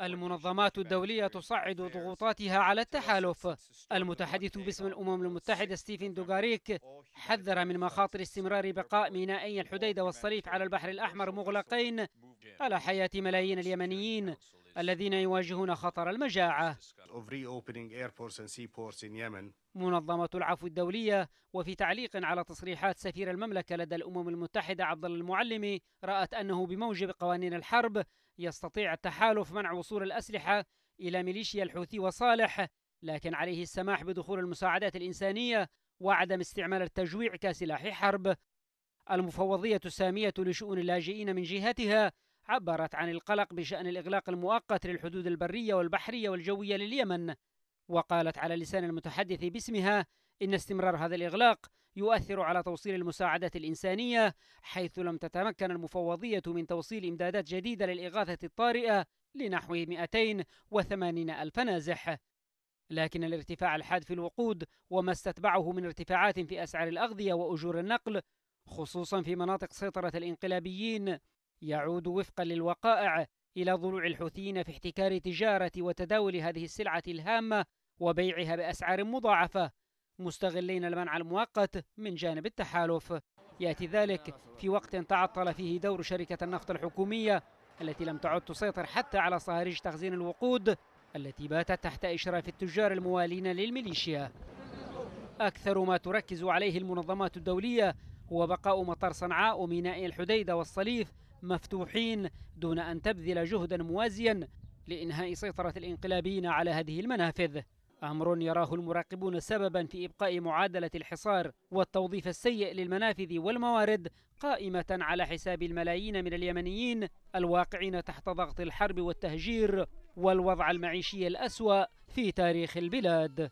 المنظمات الدولية تصعد ضغوطاتها على التحالف المتحدث باسم الأمم المتحدة ستيفن دوغاريك حذر من مخاطر استمرار بقاء مينائي الحديدة والصريف على البحر الأحمر مغلقين على حياة ملايين اليمنيين الذين يواجهون خطر المجاعة منظمة العفو الدولية وفي تعليق على تصريحات سفير المملكة لدى الأمم المتحدة عبد الله المعلمي رأت أنه بموجب قوانين الحرب يستطيع التحالف منع وصول الأسلحة إلى ميليشيا الحوثي وصالح لكن عليه السماح بدخول المساعدات الإنسانية وعدم استعمال التجويع كسلاح حرب المفوضية السامية لشؤون اللاجئين من جهتها عبرت عن القلق بشأن الإغلاق المؤقت للحدود البرية والبحرية والجوية لليمن وقالت على لسان المتحدث باسمها إن استمرار هذا الإغلاق يؤثر على توصيل المساعدة الإنسانية حيث لم تتمكن المفوضية من توصيل إمدادات جديدة للإغاثة الطارئة لنحو 280 ألف نازح لكن الارتفاع الحاد في الوقود وما استتبعه من ارتفاعات في أسعار الأغذية وأجور النقل خصوصا في مناطق سيطرة الانقلابيين يعود وفقا للوقائع إلى ضلوع الحوثيين في احتكار تجارة وتداول هذه السلعة الهامة وبيعها بأسعار مضاعفة مستغلين المنع المؤقت من جانب التحالف يأتي ذلك في وقت تعطل فيه دور شركة النفط الحكومية التي لم تعد تسيطر حتى على صهاريج تخزين الوقود التي باتت تحت إشراف التجار الموالين للميليشيا أكثر ما تركز عليه المنظمات الدولية هو بقاء مطار صنعاء وميناء الحديدة والصليف مفتوحين دون أن تبذل جهدا موازيا لإنهاء سيطرة الإنقلابيين على هذه المنافذ أمر يراه المراقبون سببا في إبقاء معادلة الحصار والتوظيف السيء للمنافذ والموارد قائمة على حساب الملايين من اليمنيين الواقعين تحت ضغط الحرب والتهجير والوضع المعيشي الأسوأ في تاريخ البلاد